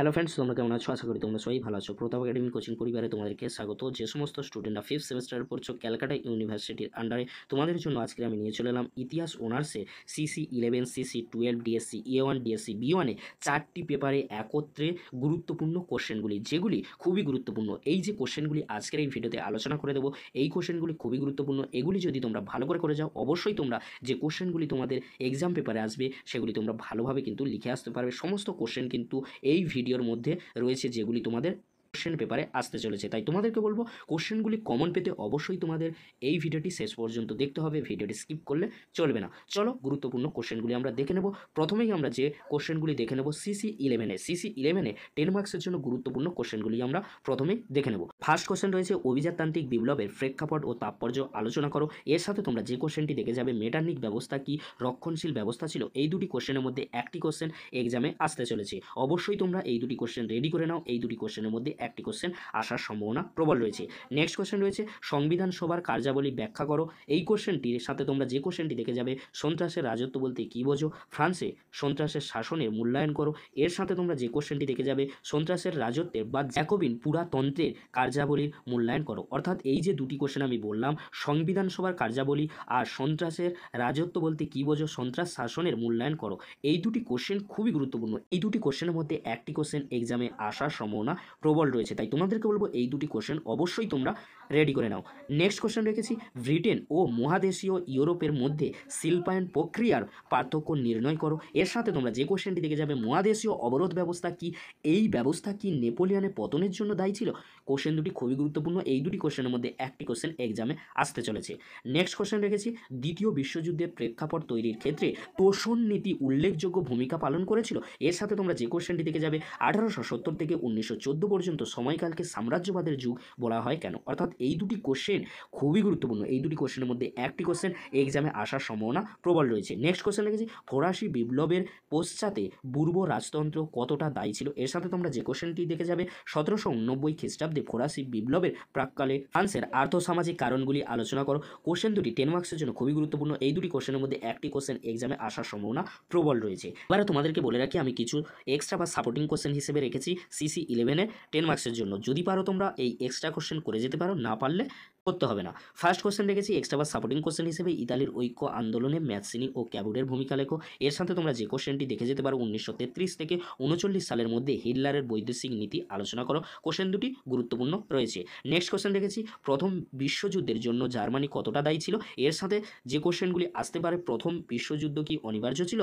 hello friends তোমরা কেমন আছো আশা করি তোমরা সবাই ভালো আছো প্রতাপ একাডেমি কোচিং পরিবারে তোমাদেরকে স্বাগত যে সমস্ত স্টুডেন্টরা ফিফথ সেমিস্টার পড়ছো ক্যালকাটা ইউনিভার্সিটির আন্ডারে তোমাদের জন্য আজকে আমি নিয়ে চলে এলাম ইতিহাস অনার্সে CC eleven CC twelve DSC A one DSC B ওয়ানে চারটি পেপারে একত্রে গুরুত্বপূর্ণ কোশ্চেনগুলি যেগুলি খুবই গুরুত্বপূর্ণ এই যে কোশ্চেনগুলি আজকের এই ভিডিওতে আলোচনা করে দেবো এই কোশ্চেনগুলি খুবই গুরুত্বপূর্ণ এগুলি যদি তোমরা ভালো করে করে যাও অবশ্যই তোমরা যে কোশ্চেনগুলি তোমাদের এক্সাম পেপারে আসবে সেগুলি তোমরা ভালোভাবে কিন্তু লিখে আসতে পারবে সমস্ত কোশ্চেন কিন্তু এই ভিডিও ভিডিওর মধ্যে রয়েছে যেগুলি তোমাদের কোশ্চেন পেপারে আসতে চলেছে তাই তোমাদেরকে বলবো কোশ্চেনগুলি কমন পেতে অবশ্যই তোমাদের এই ভিডিওটি শেষ পর্যন্ত দেখতে হবে ভিডিওটি স্কিপ করলে চলবে না চলো গুরুত্বপূর্ণ কোশ্চেনগুলি আমরা দেখে নেব প্রথমেই আমরা যে কোশ্চেনগুলি দেখে নেব সিসি ইলেভেনে সিসি ইলেভেনে টেন মার্কসের জন্য গুরুত্বপূর্ণ কোশ্চেনগুলি আমরা প্রথমে দেখে নেব ফার্স্ট কোশ্চেন রয়েছে অভিজাততান্ত্রিক বিপ্লবের প্রেক্ষাপট ও তাৎপর্য আলোচনা করো এর সাথে তোমরা যে কোশ্চেনটি দেখে যাবে মেটানিক ব্যবস্থা কি রক্ষণশীল ব্যবস্থা ছিল এই দুটি কোশ্চেনের মধ্যে একটি কোশ্চেন এক্সামে আসতে চলেছে অবশ্যই তোমরা এই দুটি কোশ্চেন রেডি করে নাও এই দুটি কোশ্চেনের মধ্যে একটি কোশ্চেন আসার সম্ভাবনা প্রবল রয়েছে নেক্সট কোশ্চেন রয়েছে সংবিধান সভার কার্যাবলী ব্যাখ্যা করো এই কোশ্চেনটির সাথে তোমরা যে কোশ্চেনটি দেখে যাবে সন্ত্রাসের রাজত্ব বলতে কী বোঝো ফ্রান্সে সন্ত্রাসের শাসনের মূল্যায়ন করো এর সাথে তোমরা যে কোশ্চেনটি দেখে যাবে সন্ত্রাসের রাজত্বের বা জ্যাকোবিন পুরাতন্ত্রের কার্যাবলীর মূল্যায়ন করো অর্থাৎ এই যে দুটি কোশ্চেন আমি বললাম সংবিধান সভার কার্যাবলী আর সন্ত্রাসের রাজত্ব বলতে কী বোঝো সন্ত্রাস শাসনের মূল্যায়ন করো এই দুটি কোশ্চেন খুবই গুরুত্বপূর্ণ এই দুটি কোশ্চেনের মধ্যে একটি কোশ্চেন এক্সামে আসার সম্ভাবনা প্রবল রয়েছে তাই তোমাদেরকে বলবো এই দুটি কোশ্চেন অবশ্যই তোমরা রেডি করে নাও নেক্সট কোশ্চেন রেখেছি ব্রিটেন ও মহাদেশীয় ইউরোপের মধ্যে শিল্পায়ন প্রক্রিয়ার পার্থক্য নির্ণয় করো এর সাথে তোমরা যে কোশ্চেনটি দেখে যাবে মহাদেশীয় অবরোধ ব্যবস্থা কি এই ব্যবস্থা কি নেপোলিয়ানের পতনের জন্য দায়ী ছিল কোশ্চেন দুটি খুবই গুরুত্বপূর্ণ এই দুটি কোশ্চেনের মধ্যে একটি কোশ্চেন এক্সামে আসতে চলেছে নেক্সট কোশ্চেন রেখেছি দ্বিতীয় বিশ্বযুদ্ধের প্রেক্ষাপট তৈরির ক্ষেত্রে তোষণ নীতি উল্লেখযোগ্য ভূমিকা পালন করেছিল এর সাথে তোমরা যে কোশ্চেনটি দেখে যাবে আঠারোশো সত্তর থেকে উনিশশো পর্যন্ত পর্যন্ত সময়কালকে সাম্রাজ্যবাদের যুগ বলা হয় কেন অর্থাৎ এই দুটি কোশ্চেন খুবই গুরুত্বপূর্ণ এই দুটি কোশ্চেনের মধ্যে একটি কোশ্চেন এক্সামে আসার সম্ভাবনা প্রবল রয়েছে নেক্সট কোশ্চেন লিখেছি ফরাসি বিপ্লবের পশ্চাতে পূর্ব রাজতন্ত্র কতটা দায়ী ছিল এর সাথে তোমরা যে কোশ্চেনটি দেখে যাবে সতেরোশো উননব্বই খ্রিস্টাব্দে ফরাসি বিপ্লবের প্রাককালে ফ্রান্সের আর্থসামাজিক কারণগুলি আলোচনা করো কোশ্চেন দুটি টেন মার্কসের জন্য খুবই গুরুত্বপূর্ণ এই দুটি কোশ্চেনের মধ্যে একটি কোশ্চেন এক্সামে আসার সম্ভাবনা প্রবল রয়েছে এবারে তোমাদেরকে বলে রাখি আমি কিছু এক্সট্রা বা সাপোর্টিং কোশ্চেন হিসেবে রেখেছি সিসি ইলেভেনের টেন মার্কসের জন্য যদি পারো তোমরা এই এক্সট্রা কোশ্চেন করে যেতে পারো না পারলে করতে হবে না ফার্স্ট কোশ্চেন রেখেছি এক্সট্রা বা সাপোর্টিং কোশ্চেন হিসেবে ইতালির ঐক্য আন্দোলনে ম্যাথসিনি ও ক্যাবুডের ভূমিকা লেখো এর সাথে তোমরা যে কোশ্চেনটি দেখে যেতে পারো উনিশশো থেকে উনচল্লিশ সালের মধ্যে হিটলারের বৈদেশিক নীতি আলোচনা করো কোশ্চেন দুটি গুরুত্বপূর্ণ রয়েছে নেক্সট কোশ্চেন রেখেছি প্রথম বিশ্বযুদ্ধের জন্য জার্মানি কতটা দায়ী ছিল এর সাথে যে কোশ্চেনগুলি আসতে পারে প্রথম বিশ্বযুদ্ধ কি অনিবার্য ছিল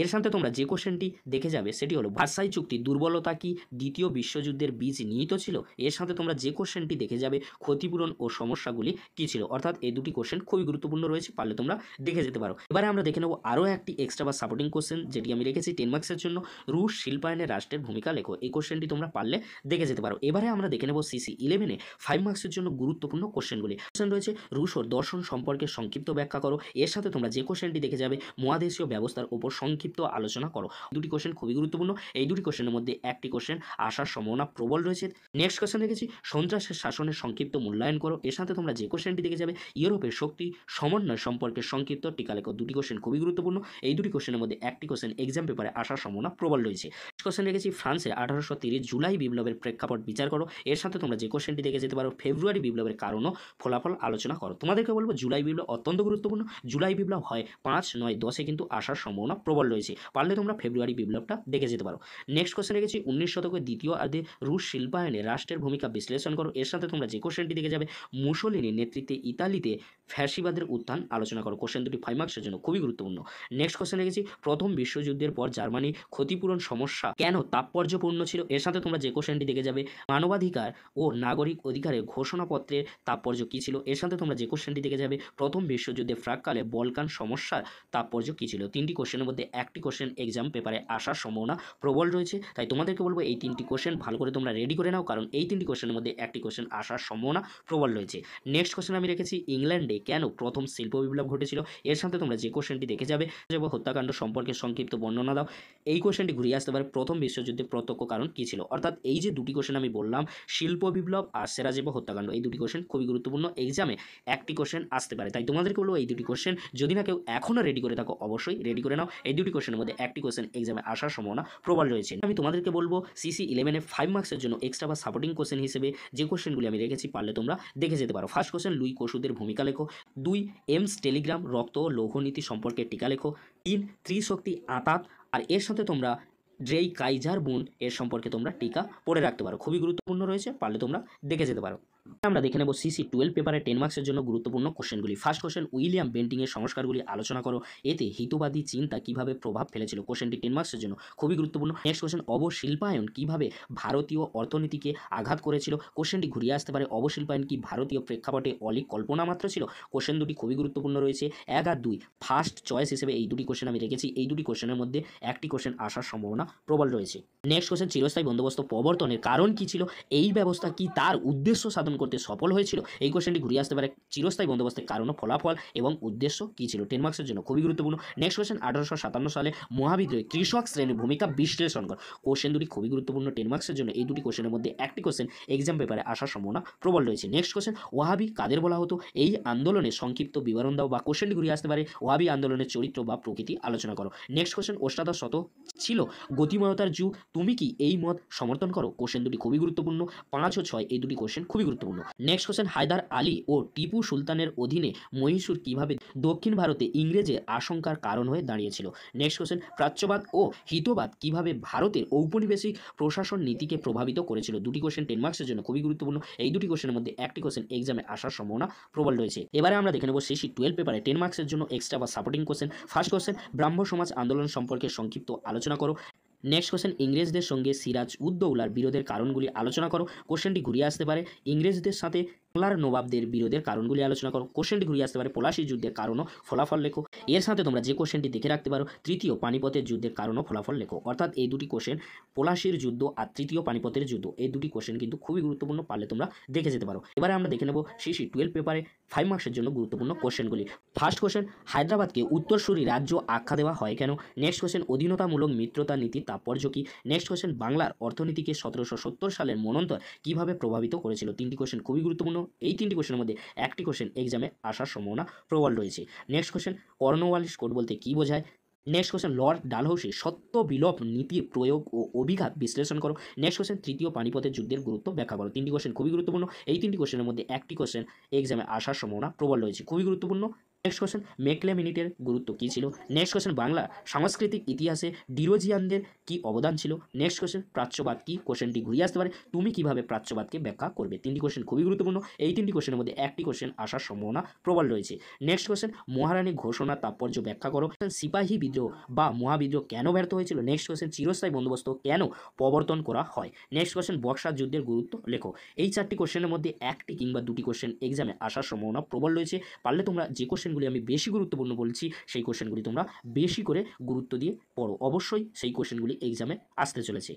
এর সাথে তোমরা যে কোশ্চেনটি দেখে যাবে সেটি হলো ভার্সাই চুক্তি দুর্বলতা কি দ্বিতীয় বিশ্বযুদ্ধের বীজ নিহিত ছিল এর সাথে তোমরা যে কোশ্চেনটি দেখে যাবে ক্ষতিপূরণ ও সমস্যাগুলি কী ছিল অর্থাৎ এই দুটি কোশ্চেন খুবই গুরুত্বপূর্ণ রয়েছে পারলে তোমরা দেখে যেতে পারো এবারে আমরা দেখে নেবো আরও একটি এক্সট্রা বা সাপোর্টিং কোশ্চেন যেটি আমি রেখেছি টেন মার্কসের জন্য রুশ শিল্পায়নে রাষ্ট্রের ভূমিকা লেখো এই কোশ্চেনটি তোমরা পারলে দেখে যেতে পারো এবারে আমরা দেখে নেবো সিসি ইলেভেনে ফাইভ মার্কসের জন্য গুরুত্বপূর্ণ কোশ্চেনগুলি কোশ্চেন রয়েছে রুশ ও দর্শন সম্পর্কে সংক্ষিপ্ত ব্যাখ্যা করো এর সাথে তোমরা যে কোশ্চেনটি দেখে যাবে মহাদেশীয় ব্যবস্থার ওপর সংক্ষিপ্ত সংক্ষিপ্ত আলোচনা করো দুটি কোশ্চেন খুবই গুরুত্বপূর্ণ এই দুটি কোশ্চেনের মধ্যে একটি কোশ্চেন আসার সম্ভাবনা প্রবল রয়েছে নেক্সট কোশ্চেন দেখেছি সন্ত্রাসের শাসনের সংক্ষিপ্ত মূল্যায়ন করো এর সাথে তোমরা যে কোশ্চেনটি দেখে যাবে ইউরোপের শক্তি সমন্বয় সম্পর্কে সংক্ষিপ্ত টিকা লেখো দুটি কোশ্চেন খুবই গুরুত্বপূর্ণ এই দুটি কোশ্চেনের মধ্যে একটি কোশ্চেন এক্সাম পেপারে আসার সম্ভাবনা প্রবল রয়েছে কোশ্চেন রেখেছি ফ্রান্সে আঠারোশো তিরিশ জুলাই বিপ্লবের প্রেক্ষাপট বিচার করো এর সাথে তোমরা যে কোশ্চেনটি দেখে যেতে পারো ফেব্রুয়ারি বিপ্লবের কারণও ফলাফল আলোচনা করো তোমাদেরকে বলবো জুলাই বিপ্লব অত্যন্ত গুরুত্বপূর্ণ জুলাই বিপ্লব হয় পাঁচ নয় দশে কিন্তু আসার সম্ভাবনা প্রবল রয়েছে পারলে তোমরা ফেব্রুয়ারি বিপ্লবটা দেখে যেতে পারো নেক্সট কোশ্চেন রেখেছি উনিশ শতকের দ্বিতীয় আর্ধে রুশ শিল্পায়নে রাষ্ট্রের ভূমিকা বিশ্লেষণ করো এর সাথে তোমরা যে কোশ্চেনটি দেখে যাবে মুসলিনীর নেতৃত্বে ইতালিতে ফ্যাসিবাদের উত্থান আলোচনা করো কোশ্চেন দুটি ফাইভ মার্কসের জন্য খুবই গুরুত্বপূর্ণ নেক্সট কোশ্চেন রেখেছি প্রথম বিশ্বযুদ্ধের পর জার্মানি ক্ষতিপূরণ সমস্যা কেন তাৎপর্যপূর্ণ ছিল এর সাথে তোমরা যে কোশ্চেনটি দেখে যাবে মানবাধিকার ও নাগরিক অধিকারের ঘোষণাপত্রের তাৎপর্য কী ছিল এর সাথে তোমরা যে কোশ্চেনটি দেখে যাবে প্রথম বিশ্বযুদ্ধে ফ্রাককালে বলকান সমস্যার তাৎপর্য কী ছিল তিনটি কোশ্চেনের মধ্যে একটি কোশ্চেন এক্সাম পেপারে আসার সম্ভাবনা প্রবল রয়েছে তাই তোমাদেরকে বলবো এই তিনটি কোশ্চেন ভালো করে তোমরা রেডি করে নাও কারণ এই তিনটি কোশ্চেনের মধ্যে একটি কোশ্চেন আসার সম্ভাবনা প্রবল রয়েছে নেক্সট কোশ্চেন আমি রেখেছি ইংল্যান্ডে কেন প্রথম শিল্প বিপ্লব ঘটেছিল এর সাথে তোমরা যে কোশ্চেনটি দেখে যাবে হত্যাকাণ্ড সম্পর্কে সংক্ষিপ্ত বর্ণনা দাও এই কোশ্চেনটি ঘুরিয়ে আসতে পারে প্রথম বিশ্বযুদ্ধে প্রত্যক্ষ কারণ কী ছিল অর্থাৎ এই যে দুটি কোশ্চেন আমি বললাম শিল্প বিপ্লব আর সেরাজেব হত্যাকাণ্ড এই দুটি কোশ্চেন খুবই গুরুত্বপূর্ণ এক্সামে একটি কোশ্চেন আসতে পারে তাই তোমাদেরকে বলবো এই দুটি কোশ্চেন যদি না কেউ এখনও রেডি করে থাকো অবশ্যই রেডি করে নাও এই দুটি কোশ্চেনের মধ্যে একটি কোশ্চেন এক্সামে আসার সম্ভাবনা প্রবল রয়েছে আমি তোমাদেরকে বলবো সিসি ইলেভেনে ফাইভ মার্কসের জন্য এক্সট্রা বা সাপোর্টিং কোশ্চেন হিসেবে যে কোশ্চেনগুলি আমি রেখেছি পারলে তোমরা দেখে যেতে পারো ফার্স্ট কোশ্চেন লুই কসুদের ভূমিকা লেখো দুই এমস টেলিগ্রাম রক্ত লৌহনীতি সম্পর্কে টিকা লেখো তিন ত্রিশক্তি আতাত আর এর সাথে তোমরা ড্রেই কাইজার বুন এর সম্পর্কে তোমরা টিকা পড়ে রাখতে পারো খুবই গুরুত্বপূর্ণ রয়েছে পারলে তোমরা দেখে যেতে পারো আমরা দেখে নেব সিসি টুয়েলভ পেপারে টেন মার্কসের জন্য গুরুত্বপূর্ণ কোশ্চেনগুলি ফার্স্ট কোশ্চেন উইলিয়াম বেন্টিংয়ের সংস্কারগুলি আলোচনা করো এতে হিতবাদী চিন্তা কিভাবে প্রভাব ফেলেছিল কোশ্চেনটি টেন মার্কসের জন্য খুবই গুরুত্বপূর্ণ নেক্সট কোশ্চেন অবশিল্পায়ন কিভাবে ভারতীয় অর্থনীতিকে আঘাত করেছিল কোশ্চেনটি ঘুরিয়ে আসতে পারে অবশিল্পায়ন কি ভারতীয় প্রেক্ষাপটে অলিক কল্পনা মাত্র ছিল কোশ্চেন দুটি খুবই গুরুত্বপূর্ণ রয়েছে এক আর দুই ফার্স্ট চয়েস হিসেবে এই দুটি কোশ্চেন আমি রেখেছি এই দুটি কোশ্চেনের মধ্যে একটি কোশ্চেন আসার সম্ভাবনা প্রবল রয়েছে নেক্সট কোশ্চেন চিরস্থায়ী বন্দোবস্ত প্রবর্তনের কারণ কি ছিল এই ব্যবস্থা কি তার উদ্দেশ্য সাধন সমর্থন করতে সফল হয়েছিল এই কোশ্চেনটি ঘুরিয়ে আসতে পারে চিরস্থায়ী বন্দোবস্তের কারণ ফলাফল এবং উদ্দেশ্য কী ছিল টেন মার্কসের জন্য খুবই গুরুত্বপূর্ণ নেক্সট কোশ্চেন আঠারোশো সাতান্ন সালে মহাবিদ্রোহী কৃষক শ্রেণীর ভূমিকা বিশ্লেষণ কর কোশ্চেন দুটি খুবই গুরুত্বপূর্ণ টেন মার্কসের জন্য এই দুটি কোশ্চেনের মধ্যে একটি কোশ্চেন এক্সাম পেপারে আসার সম্ভাবনা প্রবল রয়েছে নেক্সট কোশ্চেন ওয়াহাবি কাদের বলা হতো এই আন্দোলনে সংক্ষিপ্ত বিবরণ দাও বা কোশ্চেনটি ঘুরিয়ে আসতে পারে ওয়াবি আন্দোলনের চরিত্র বা প্রকৃতি আলোচনা করো নেক্সট কোশ্চেন অষ্টাদশ শত ছিল গতিময়তার যুগ তুমি কি এই মত সমর্থন করো কোশ্চেন দুটি খুবই গুরুত্বপূর্ণ পাঁচ ও ছয় এই দুটি কোশ্চেন খুবই গুরুত্বপূর্ণ গুরুত্বপূর্ণ নেক্সট কোশ্চেন হায়দার আলী ও টিপু সুলতানের অধীনে মহীশূর কিভাবে দক্ষিণ ভারতে ইংরেজের আশঙ্কার কারণ হয়ে দাঁড়িয়েছিল নেক্সট কোশ্চেন প্রাচ্যবাদ ও হিতবাদ কিভাবে ভারতের ঔপনিবেশিক প্রশাসন নীতিকে প্রভাবিত করেছিল দুটি কোশ্চেন টেন মার্কসের জন্য খুবই গুরুত্বপূর্ণ এই দুটি কোশ্চেনের মধ্যে একটি কোশ্চেন এক্সামে আসার সম্ভাবনা প্রবল রয়েছে এবারে আমরা দেখে নেব শেষই টুয়েলভ পেপারে টেন মার্কসের জন্য এক্সট্রা বা supporting question first question Brahmo Samaj আন্দোলন সম্পর্কে সংক্ষিপ্ত আলোচনা করো নেক্সট কোশ্চেন ইংরেজদের সঙ্গে সিরাজ উদ্দৌলার বিরোধের কারণগুলি আলোচনা করো কোশ্চেনটি ঘুরিয়ে আসতে পারে ইংরেজদের সাথে বাংলার নবাবদের বিরোধের কারণগুলি আলোচনা করো কোশ্চেনটি ঘুরিয়ে আসতে পারে পলাশির যুদ্ধের কারণ ও ফলাফল লেখো এর সাথে তোমরা যে কোশ্চেনটি দেখে রাখতে পারো তৃতীয় পানিপথের যুদ্ধের কারণ ও ফলাফল লেখো অর্থাৎ এই দুটি কোশ্চেন পলাশীর যুদ্ধ আর তৃতীয় পানিপথের যুদ্ধ এই দুটি কোশ্চেন কিন্তু খুবই গুরুত্বপূর্ণ পারলে তোমরা দেখে যেতে পারো এবারে আমরা দেখে নেব সিসি টুয়েলভ পেপারে ফাইভ মার্কসের জন্য গুরুত্বপূর্ণ কোশ্চেনগুলি ফার্স্ট কোশ্চেন হায়দ্রাবাদকে উত্তরসূরি রাজ্য আখ্যা দেওয়া হয় কেন নেক্সট কোশ্চেন অধীনতামূলক মিত্রতা নীতির তাৎপর্য কী নেক্সট কোশ্চেন বাংলার অর্থনীতিকে সতেরোশো সত্তর সালের মনন্তর কিভাবে প্রভাবিত করেছিল তিনটি কোশ্চেন খুবই গুরুত্বপূর্ণ এই তিনটি কোশ্চেনের মধ্যে একটি কোশ্চেন এক্সামে আসার সম্ভাবনা প্রবল রয়েছে নেক্সট কোশ্চেন কর্নওয়ালিস কোড বলতে কী বোঝায় নেক্সট কোশ্চেন লর্ড ডালহৌসি সত্য বিলোপ নীতি প্রয়োগ ও অভিঘাত বিশ্লেষণ করো নেক্সট কোশ্চেন তৃতীয় পানিপথের যুদ্ধের গুরুত্ব ব্যাখ্যা করো তিনটি কোশ্চেন খুবই গুরুত্বপূর্ণ এই তিনটি কোশ্চেনের মধ্যে একটি কোশ্চেন এক্সামে আসার সম্ভাবনা প্রবল রয়েছে খুবই গুরুত্বপূর্ণ নেক্সট কোশ্চেন মেকলে মিনিটের গুরুত্ব কী ছিল নেক্সট কোশ্চেন বাংলা সাংস্কৃতিক ইতিহাসে ডিরোজিয়ানদের কি অবদান ছিল নেক্সট কোশ্চেন প্রাচ্যবাদ কী কোশ্চেনটি ঘুরিয়ে আসতে পারে তুমি কীভাবে প্রাচ্যবাদকে ব্যাখ্যা করবে তিনটি কোশ্চেন খুবই গুরুত্বপূর্ণ এই তিনটি কোশ্চেনের মধ্যে একটি কোশ্চেন আসার সম্ভাবনা প্রবল রয়েছে নেক্সট কোশ্চেন মহারানী ঘোষণা তাৎপর্য ব্যাখ্যা করো সিপাহী বিদ্রোহ বা মহাবিদ্রোহ কেন ব্যর্থ হয়েছিল নেক্সট কোশ্চেন চিরস্থায়ী বন্দোবস্ত কেন প্রবর্তন করা হয় নেক্সট কোশ্চেন বক্সার যুদ্ধের গুরুত্ব লেখো এই চারটি কোশ্চেনের মধ্যে একটি কিংবা দুটি কোশ্চেন এক্সামে আসার সম্ভাবনা প্রবল রয়েছে পারলে তোমরা যে কোশ্চেন কোশ্চেনগুলি আমি বেশি গুরুত্বপূর্ণ বলছি সেই কোশ্চেনগুলি তোমরা বেশি করে গুরুত্ব দিয়ে পড়ো অবশ্যই সেই কোশ্চেনগুলি এক্সামে আসতে চলেছে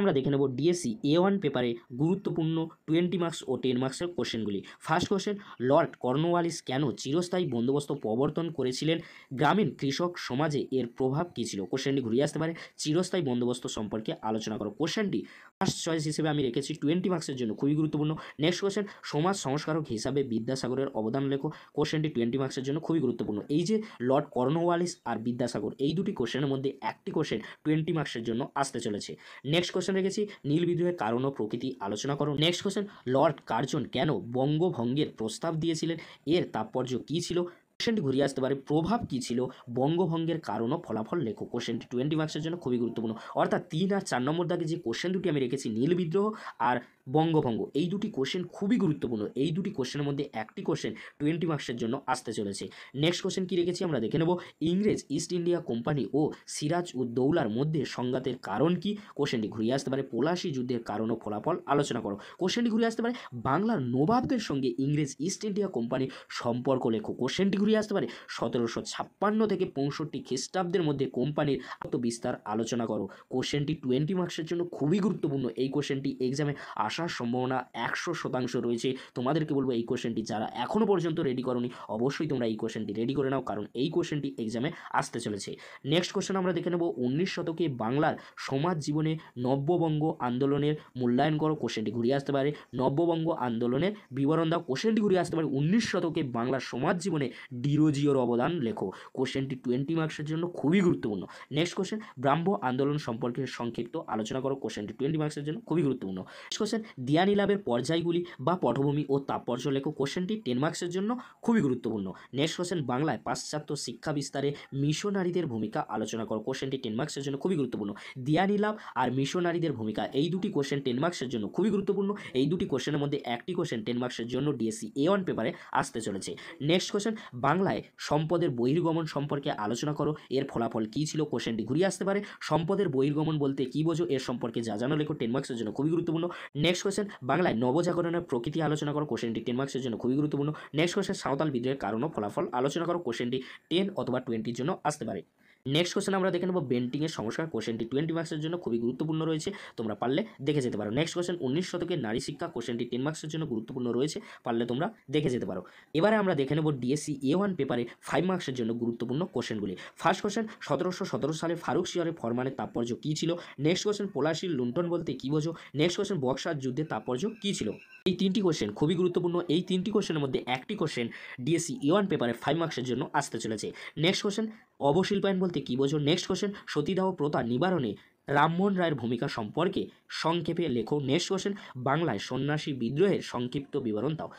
আমরা দেখে নেব ডিএসসি এ ওয়ান পেপারে গুরুত্বপূর্ণ টোয়েন্টি মার্কস ও টেন মার্কসের কোশ্চেনগুলি ফার্স্ট কোশ্চেন লর্ড কর্নওয়ালিস কেন চিরস্থায়ী বন্দোবস্ত প্রবর্তন করেছিলেন গ্রামীণ কৃষক সমাজে এর প্রভাব কী ছিল কোশ্চেনটি ঘুরিয়ে আসতে পারে চিরস্থায়ী বন্দোবস্ত সম্পর্কে আলোচনা করো কোশ্চেনটি ফার্স্ট চয়েস হিসেবে আমি রেখেছি টোয়েন্টি মার্কসের জন্য খুবই গুরুত্বপূর্ণ নেক্সট কোশ্চেন সমাজ সংস্কারক হিসাবে বিদ্যাসাগরের অবদান লেখো কোশ্চেনটি টোয়েন্টি মার্কসের জন্য খুবই গুরুত্বপূর্ণ এই যে লর্ড কর্নওয়ালিস আর বিদ্যাসাগর এই দুটি কোশ্চেনের মধ্যে একটি কোশ্চেন টোয়েন্টি মার্কসের জন্য আসতে চলেছে নেক্সট কোশ্চেন রেখেছি নীল বিদ্রোহের কারণ ও প্রকৃতি আলোচনা করো নেক্সট কোশ্চেন লর্ড কার্জন কেন বঙ্গভঙ্গের প্রস্তাব দিয়েছিলেন এর তাৎপর্য কী ছিল কোশ্চেনটি ঘুরিয়ে আসতে পারে প্রভাব কী ছিল বঙ্গভঙ্গের কারণ ও ফলাফল লেখো কোশ্চেনটি টোয়েন্টি মার্কসের জন্য খুবই গুরুত্বপূর্ণ অর্থাৎ তিন আর চার নম্বর দাগে যে কোশ্চেন দুটি আমি রেখেছি নীল বিদ্রোহ আর বঙ্গভঙ্গ এই দুটি কোশ্চেন খুবই গুরুত্বপূর্ণ এই দুটি কোশ্চেনের মধ্যে একটি কোশ্চেন টোয়েন্টি মার্কসের জন্য আসতে চলেছে নেক্সট কোশ্চেন কী রেখেছি আমরা দেখে নেব ইংরেজ ইস্ট ইন্ডিয়া কোম্পানি ও সিরাজ উদ্দৌলার মধ্যে সংঘাতের কারণ কি কোশ্চেনটি ঘুরিয়ে আসতে পারে পলাশি যুদ্ধের কারণ ও ফলাফল আলোচনা করো কোশ্চেনটি ঘুরিয়ে আসতে পারে বাংলার নবাবদের সঙ্গে ইংরেজ ইস্ট ইন্ডিয়া কোম্পানির সম্পর্ক লেখো কোশ্চেনটি ঘুরে আসতে পারে সতেরোশো ছাপ্পান্ন থেকে পঁয়ষট্টি খ্রিস্টাব্দের মধ্যে কোম্পানির এত বিস্তার আলোচনা করো কোশ্চেনটি টোয়েন্টি মার্কসের জন্য খুবই গুরুত্বপূর্ণ এই কোশ্চেনটি এক্সামে আসার সম্ভাবনা একশো শতাংশ রয়েছে তোমাদেরকে বলবো এই কোশ্চেনটি যারা এখনও পর্যন্ত রেডি করনি অবশ্যই তোমরা এই কোশ্চেনটি রেডি করে নাও কারণ এই কোশ্চেনটি এক্সামে আসতে চলেছে নেক্সট কোশ্চেন আমরা দেখে নেব উনিশ শতকে বাংলার সমাজ জীবনে নব্যবঙ্গ আন্দোলনের মূল্যায়ন করো কোশ্চেনটি ঘুরিয়ে আসতে পারে নব্যবঙ্গ আন্দোলনের বিবরণ দাও কোশ্চেনটি ঘুরিয়ে আসতে পারে উনিশ শতকে বাংলার সমাজ জীবনে ডিরোজিওর অবদান লেখো কোশ্চেনটি টোয়েন্টি মার্কসের জন্য খুবই গুরুত্বপূর্ণ নেক্সট কোশ্চেন ব্রাহ্ম আন্দোলন সম্পর্কে সংক্ষিপ্ত আলোচনা করো কোশ্চেনটি টোয়েন্টি মার্কসের জন্য খুবই গুরুত্বপূর্ণ নেক্সট কোশ্চেন দিয়ানি লাভের পর্যায়গুলি বা পটভূমি ও তাৎপর্য লেখো কোশ্চেনটি টেন মার্কসের জন্য খুবই গুরুত্বপূর্ণ নেক্সট কোশ্চেন বাংলায় পাশ্চাত্য শিক্ষা বিস্তারে মিশনারিদের ভূমিকা আলোচনা করো কোশ্চেনটি টেন মার্কসের জন্য খুবই গুরুত্বপূর্ণ দিয়ানি লাভ আর মিশনারিদের ভূমিকা এই দুটি কোশ্চেন টেন মার্কসের জন্য খুবই গুরুত্বপূর্ণ এই দুটি কোশ্চেনের মধ্যে একটি কোশ্চেন টেন মার্কসের জন্য ডিএসসি e এ ওয়ান পেপারে আসতে চলেছে নেক্সট কোশ্চেন বাংলায় সম্পদের বহির্গমন সম্পর্কে আলোচনা করো এর ফলাফল কী ছিল কোশ্চেনটি ঘুরিয়ে আসতে পারে সম্পদের বহির্গমন বলতে কী বোঝো এর সম্পর্কে যা জানো লেখো টেন মার্কসের জন্য খুবই গুরুত্বপূর্ণ নেক্সট কোশ্চেন বাংলায় নবজাগরণের প্রকৃতি আলোচনা করো কোশ্চেনটি টেন মার্কসের জন্য খুবই গুরুত্বপূর্ণ নেক্সট কোশ্চেন সাঁওতাল বিদ্রোহের কারণ ও ফলাফল আলোচনা করো কোশ্চেনটি টেন অথবা টোয়েন্টির জন্য আসতে পারে নেক্সট কোশ্চেন আমরা দেখে নেবো বেন্টিংয়ের সংস্কার কোশ্চেনটি টোয়েন্টি মার্কসের জন্য খুবই গুরুত্বপূর্ণ রয়েছে তোমরা পারলে দেখে যেতে পারো নেক্সট কোশ্চেন উনিশ শতকে নারী শিক্ষা কোশ্চেনটি টেন মার্কসের জন্য গুরুত্বপূর্ণ রয়েছে পারলে তোমরা দেখে যেতে পারো এবারে আমরা দেখে নেব ডিএসসি e এ ওয়ান পেপারে ফাইভ মার্কসের জন্য গুরুত্বপূর্ণ কোশ্চেনগুলি ফার্স্ট কোশ্চেন সতেরোশো সতেরো সালে ফারুক শিয়ারের ফরমানের তাৎপর্য কী ছিল নেক্সট কোশ্চেন পলাশির লুণ্ঠন বলতে কী বোঝো নেক্সট কোশ্চেন বক্সার যুদ্ধের তাৎপর্য কী ছিল এই তিনটি কোশ্চেন খুবই গুরুত্বপূর্ণ এই তিনটি কোশ্চেনের মধ্যে একটি কোশ্চেন ডিএসসি ওয়ান পেপারে ফাইভ মার্কসের জন্য আসতে চলেছে নেক্সট কোশ্চেন অবশিল্পায়ন বলতে কী বোঝো নেক্সট কোশ্চেন সতীদাহ প্রথা নিবারণে রামমোহন রায়ের ভূমিকা সম্পর্কে সংক্ষেপে লেখো নেক্সট কোশ্চেন বাংলায় সন্ন্যাসী বিদ্রোহের সংক্ষিপ্ত বিবরণ দাও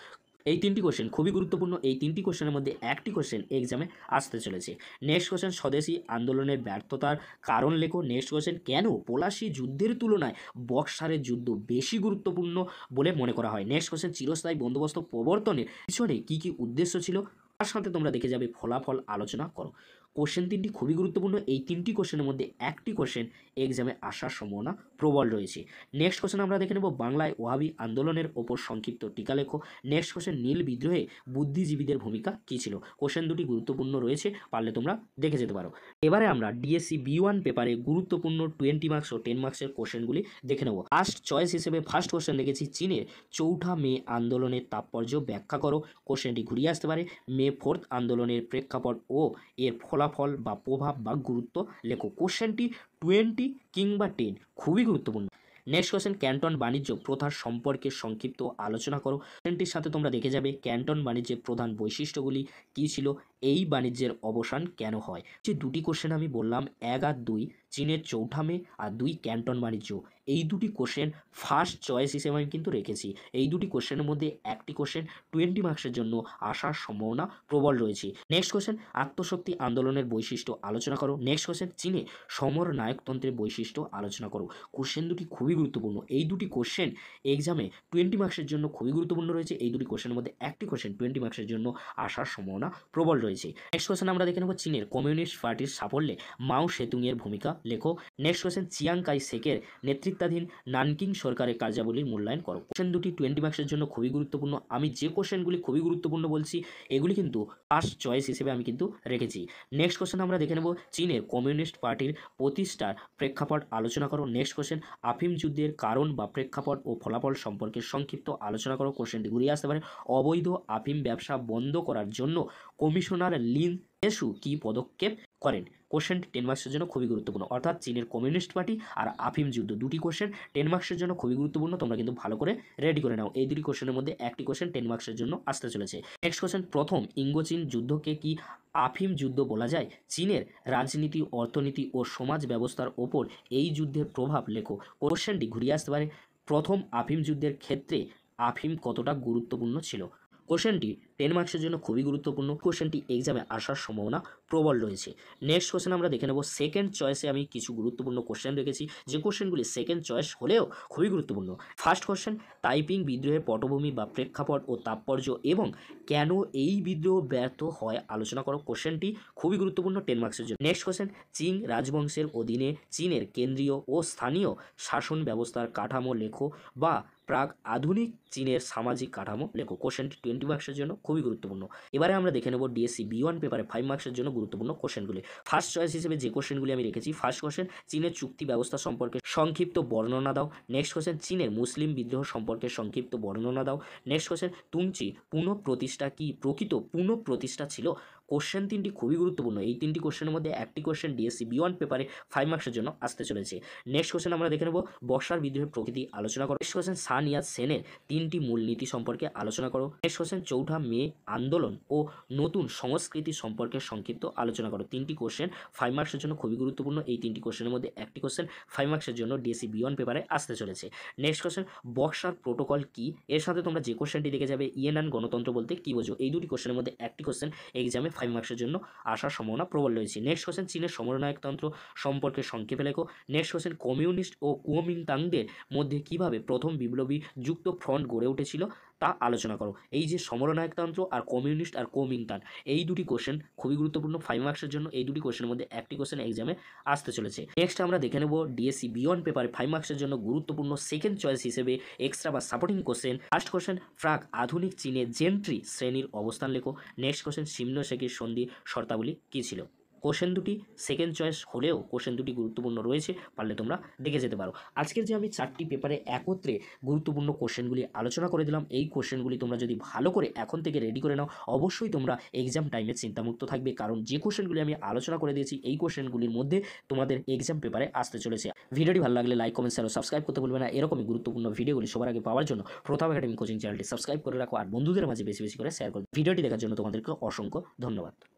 এই তিনটি কোশ্চেন খুবই গুরুত্বপূর্ণ এই তিনটি কোশ্চেনের মধ্যে একটি কোশ্চেন এক্সামে আসতে চলেছে নেক্সট কোশ্চেন স্বদেশি আন্দোলনের ব্যর্থতার কারণ লেখো নেক্সট কোশ্চেন কেন পলাশি যুদ্ধের তুলনায় বক্সারের যুদ্ধ বেশি গুরুত্বপূর্ণ বলে মনে করা হয় নেক্সট কোশ্চেন চিরস্থায়ী বন্দোবস্ত প্রবর্তনের পিছনে কী কী উদ্দেশ্য ছিল তার সাথে তোমরা দেখে যাবে ফলাফল আলোচনা করো কোশ্চেন তিনটি খুবই গুরুত্বপূর্ণ এই তিনটি কোশ্চেনের মধ্যে একটি কোশ্চেন এক্সামে আসার সম্ভাবনা প্রবল রয়েছে নেক্সট কোশ্চেন আমরা দেখে নেব বাংলায় ওয়াবি আন্দোলনের ওপর সংক্ষিপ্ত টিকা লেখো নেক্সট কোশ্চেন নীল বিদ্রোহে বুদ্ধিজীবীদের ভূমিকা কী ছিল কোশ্চেন দুটি গুরুত্বপূর্ণ রয়েছে পারলে তোমরা দেখে যেতে পারো এবারে আমরা ডিএসসি বি ওয়ান পেপারে গুরুত্বপূর্ণ টোয়েন্টি মার্কস ও টেন মার্কসের কোশ্চেনগুলি দেখে নেব ফার্স্ট চয়েস হিসেবে ফার্স্ট কোশ্চেন দেখেছি চীনের চৌঠা মে আন্দোলনের তাৎপর্য ব্যাখ্যা করো কোশ্চেনটি ঘুরিয়ে আসতে পারে মে ফোর্থ আন্দোলনের প্রেক্ষাপট ও এর ফলা ফলাফল বা প্রভাব বা গুরুত্ব লেখো কোশ্চেনটি টোয়েন্টি কিংবা টেন খুবই গুরুত্বপূর্ণ নেক্সট কোয়েশ্চেন ক্যান্টন বাণিজ্য প্রথার সম্পর্কে সংক্ষিপ্ত আলোচনা করো কোয়েশ্চেনটির সাথে তোমরা দেখে যাবে ক্যান্টন বাণিজ্যের প্রধান বৈশিষ্ট্যগুলি কী ছিল এই বাণিজ্যের অবসান কেন হয় যে দুটি কোশ্চেন আমি বললাম এক আর দুই চীনের চৌঠা মে আর দুই ক্যান্টন বাণিজ্য এই দুটি কোশ্চেন ফার্স্ট চয়েস হিসেবে আমি কিন্তু রেখেছি এই দুটি কোশ্চেনের মধ্যে একটি কোশ্চেন টোয়েন্টি মার্কসের জন্য আসার সম্ভাবনা প্রবল রয়েছে নেক্সট কোশ্চেন আত্মশক্তি আন্দোলনের বৈশিষ্ট্য আলোচনা করো নেক্সট কোশ্চেন চীনে সমর নায়কতন্ত্রের বৈশিষ্ট্য আলোচনা করো কোশ্চেন দুটি খুবই গুরুত্বপূর্ণ এই দুটি কোশ্চেন এক্সামে টোয়েন্টি মার্কসের জন্য খুবই গুরুত্বপূর্ণ রয়েছে এই দুটি কোশ্চেনের মধ্যে একটি কোশ্চেন টোয়েন্টি মার্কসের জন্য আসার সম্ভাবনা প্রবল রয়েছে নেক্সট কোয়েশন আমরা দেখে নেব চীনের কমিউনিস্ট পার্টির সাফল্যে মাও সেতুংয়ের ভূমিকা লেখো নেক্সট কোয়েশন চিয়াং কাই শেকের নেতৃত্বাধীন নানকিং সরকারের কার্যাবলীর মূল্যায়ন করো কোশ্চেন দুটি টোয়েন্টি মার্কসের জন্য খুবই গুরুত্বপূর্ণ আমি যে কোশ্চেনগুলি খুবই গুরুত্বপূর্ণ বলছি এগুলি কিন্তু ফার্স্ট চয়েস হিসেবে আমি কিন্তু রেখেছি নেক্সট কোশ্চেন আমরা দেখে নেব চীনের কমিউনিস্ট পার্টির প্রতিষ্ঠার প্রেক্ষাপট আলোচনা করো নেক্সট কোশ্চেন আফিম যুদ্ধের কারণ বা প্রেক্ষাপট ও ফলাফল সম্পর্কে সংক্ষিপ্ত আলোচনা করো কোশ্চেনটি ঘুরিয়ে আসতে পারে অবৈধ আফিম ব্যবসা বন্ধ করার জন্য কমিশন কমিশনার লিন এসু কি পদক্ষেপ করেন কোশ্চেন টেন মার্কসের জন্য খুবই গুরুত্বপূর্ণ অর্থাৎ চীনের কমিউনিস্ট পার্টি আর আফিম যুদ্ধ দুটি কোশ্চেন টেন মার্কসের জন্য খুবই গুরুত্বপূর্ণ তোমরা কিন্তু ভালো করে রেডি করে নাও এই দুটি কোশ্চেনের মধ্যে একটি কোশ্চেন টেন মার্কসের জন্য আসতে চলেছে নেক্সট কোশ্চেন প্রথম ইঙ্গোচীন যুদ্ধকে কি আফিম যুদ্ধ বলা যায় চীনের রাজনীতি অর্থনীতি ও সমাজ ব্যবস্থার ওপর এই যুদ্ধের প্রভাব লেখো কোশ্চেনটি ঘুরিয়ে আসতে পারে প্রথম আফিম যুদ্ধের ক্ষেত্রে আফিম কতটা গুরুত্বপূর্ণ ছিল কোশ্চেনটি টেন মার্কসের জন্য খুবই গুরুত্বপূর্ণ কোশ্চেনটি এক্সামে আসার সম্ভাবনা প্রবল রয়েছে নেক্সট কোশ্চেন আমরা দেখে নেব সেকেন্ড চয়েসে আমি কিছু গুরুত্বপূর্ণ কোশ্চেন রেখেছি যে কোশ্চেনগুলি সেকেন্ড চয়েস হলেও খুবই গুরুত্বপূর্ণ ফার্স্ট কোশ্চেন টাইপিং বিদ্রোহের পটভূমি বা প্রেক্ষাপট ও তাৎপর্য এবং কেন এই বিদ্রোহ ব্যর্থ হয় আলোচনা করো কোশ্চেনটি খুবই গুরুত্বপূর্ণ টেন মার্কসের জন্য নেক্সট কোশ্চেন চীন রাজবংশের অধীনে চীনের কেন্দ্রীয় ও স্থানীয় শাসন ব্যবস্থার কাঠামো লেখো বা প্রাক আধুনিক চীনের সামাজিক কাঠামো লেখো কোশ্চেনটি টোয়েন্টি মার্কসের জন্য খুবই গুরুত্বপূর্ণ এবারে আমরা দেখে নেব ডিএসসি বি ওয়ান পেপারে ফাইভ মার্কসের জন্য গুরুত্বপূর্ণ কোশ্চেনগুলি ফার্স্ট চয়েস হিসেবে যে কোশ্চেনগুলি আমি রেখেছি ফার্স্ট কোশ্চেন চীনের চুক্তি ব্যবস্থা সম্পর্কে সংক্ষিপ্ত বর্ণনা দাও নেক্সট কোশ্চেন চীনের মুসলিম বিদ্রোহ সম্পর্কে সংক্ষিপ্ত বর্ণনা দাও নেক্সট কোশ্চেন তুমচি পুনঃপ্রতিষ্ঠা কি প্রকৃত পুনঃপ্রতিষ্ঠা ছিল কোশ্চেন তিনটি খুবই গুরুত্বপূর্ণ এই তিনটি কোশ্চেনের মধ্যে একটি কোশ্চেন ডিএসসি বি ওয়ান পেপারে ফাইভ মার্কসের জন্য আসতে চলেছে নেক্সট কোশ্চেন আমরা দেখে নেব বর্ষার বিদ্রোহের প্রকৃতি আলোচনা করো নেক্সট কোশ্চেন সানিয়া সেনের তিনটি মূলনীতি সম্পর্কে আলোচনা করো নেক্সট কোশ্চেন চৌঠা মে আন্দোলন ও নতুন সংস্কৃতি সম্পর্কে সংক্ষিপ্ত আলোচনা করো তিনটি কোশ্চেন ফাইভ মার্কসের জন্য খুবই গুরুত্বপূর্ণ এই তিনটি কোশ্চেনের মধ্যে একটি কোশ্চেন ফাইভ মার্কসের জন্য ডিএসসি ওয়ান পেপারে আসতে চলেছে নেক্সট কোশ্চেন বর্ষার প্রোটোকল কি এর সাথে তোমরা যে কোশ্চেনটি দেখে যাবে ইএনআন ইয়ে গণতন্ত্র বলতে কী বোঝো এই দুটি কোশ্চেনের মধ্যে একটি কোশ্চেন এক্সামে ফাইভ মার্কসের জন্য আসার সম্ভাবনা প্রবল রয়েছে নেক্সট হোসেন চীনের সমরনায়কতন্ত্র সম্পর্কে সংক্ষেপে লেখো নেক্সট হোসেন কমিউনিস্ট ও কুয়োমিংতাংদের মধ্যে কিভাবে প্রথম বিপ্লবী যুক্ত ফ্রন্ট গড়ে উঠেছিল তা আলোচনা করো এই যে সমরনায়কতন্ত্র আর কমিউনিস্ট আর কমিংটান এই দুটি কোশ্চেন খুবই গুরুত্বপূর্ণ ফাইভ মার্কসের জন্য এই দুটি কোশ্চেনের মধ্যে একটি কোশ্চেন এক্সামে আসতে চলেছে নেক্সট আমরা দেখে নেব ডিএসসি বিয়ন পেপারে ফাইভ মার্কসের জন্য গুরুত্বপূর্ণ সেকেন্ড চয়েস হিসেবে এক্সট্রা বা সাপোর্টিং কোশ্চেন ফার্স্ট কোশ্চেন ফ্রাক আধুনিক চীনে জেন্ট্রি শ্রেণীর অবস্থান লেখো নেক্সট কোশ্চেন সিম্ন শেখের সন্ধি শর্তাবলী কী ছিল কোশ্চেন দুটি সেকেন্ড চয়েস হলেও কোশ্চেন দুটি গুরুত্বপূর্ণ রয়েছে পারলে তোমরা দেখে যেতে পারো আজকের যে আমি চারটি পেপারে একত্রে গুরুত্বপূর্ণ কোশ্চেনগুলি আলোচনা করে দিলাম এই কোশ্চেনগুলি তোমরা যদি ভালো করে এখন থেকে রেডি করে নাও অবশ্যই তোমরা এক্সাম টাইমে চিন্তামুক্ত থাকবে কারণ যে কোশ্চেনগুলি আমি আলোচনা করে দিয়েছি এই কোশ্চেনগুলির মধ্যে তোমাদের এক্সাম পেপারে আসতে চলেছে ভিডিওটি ভালো লাগলে লাইক কমেন্ট শেয়ার সাবস্ক্রাইব করতে বলবে না এরকমই গুরুত্বপূর্ণ ভিডিওগুলি সবার আগে পাওয়ার জন্য প্রথম একাডেমি কোচিং চ্যানেলটি সাবস্ক্রাইব করে রাখো আর বন্ধুদের মাঝে বেশি বেশি করে শেয়ার করো ভিডিওটি দেখার জন্য তোমাদেরকে অসংখ্য ধন্যবাদ